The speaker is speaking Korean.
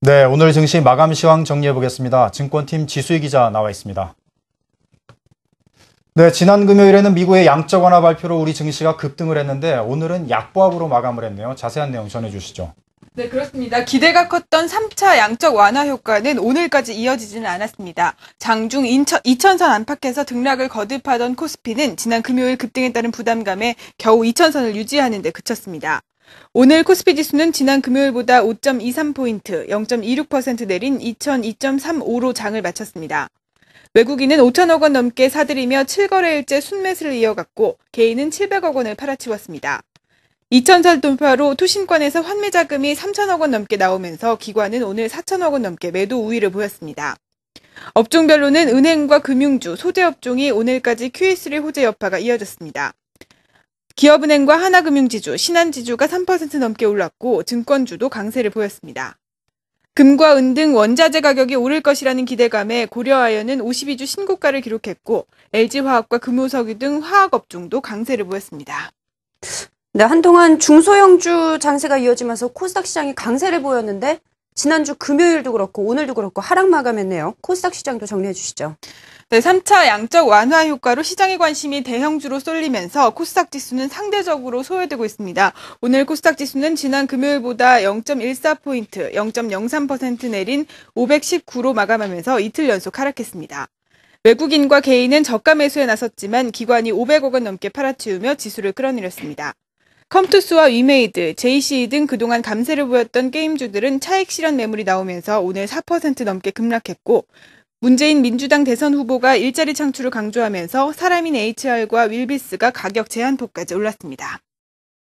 네, 오늘 증시 마감 시황 정리해 보겠습니다. 증권팀 지수희 기자 나와 있습니다. 네, 지난 금요일에는 미국의 양적 완화 발표로 우리 증시가 급등을 했는데 오늘은 약보합으로 마감을 했네요. 자세한 내용 전해 주시죠. 네, 그렇습니다. 기대가 컸던 3차 양적 완화 효과는 오늘까지 이어지지는 않았습니다. 장중 2 0 0 0선 안팎에서 등락을 거듭하던 코스피는 지난 금요일 급등에 따른 부담감에 겨우 2 0 0 0선을 유지하는 데 그쳤습니다. 오늘 코스피 지수는 지난 금요일보다 5.23포인트, 0.26% 내린 2002.35로 장을 마쳤습니다. 외국인은 5천억 원 넘게 사들이며 7거래일째 순매수를 이어갔고 개인은 700억 원을 팔아치웠습니다. 2천살돈파로 투신권에서 환매 자금이 3천억 원 넘게 나오면서 기관은 오늘 4천억 원 넘게 매도 우위를 보였습니다. 업종별로는 은행과 금융주, 소재업종이 오늘까지 QE3 호재 여파가 이어졌습니다. 기업은행과 하나금융지주, 신한지주가 3% 넘게 올랐고 증권주도 강세를 보였습니다. 금과 은 등 원자재 가격이 오를 것이라는 기대감에 고려하여는 52주 신고가를 기록했고 LG화학과 금호석유 등 화학업종도 강세를 보였습니다. 네, 한동안 중소형주 장세가 이어지면서 코스닥 시장이 강세를 보였는데 지난주 금요일도 그렇고 오늘도 그렇고 하락 마감했네요. 코스닥 시장도 정리해 주시죠. 네, 3차 양적 완화 효과로 시장의 관심이 대형주로 쏠리면서 코스닥 지수는 상대적으로 소외되고 있습니다. 오늘 코스닥 지수는 지난 금요일보다 0.14포인트, 0.03% 내린 519로 마감하면서 이틀 연속 하락했습니다. 외국인과 개인은 저가 매수에 나섰지만 기관이 500억 원 넘게 팔아치우며 지수를 끌어내렸습니다. 컴투스와 위메이드, JCE 등 그동안 감세를 보였던 게임주들은 차익 실현 매물이 나오면서 오늘 4% 넘게 급락했고 문재인 민주당 대선 후보가 일자리 창출을 강조하면서 사람인 HR과 윌비스가 가격 제한폭까지 올랐습니다.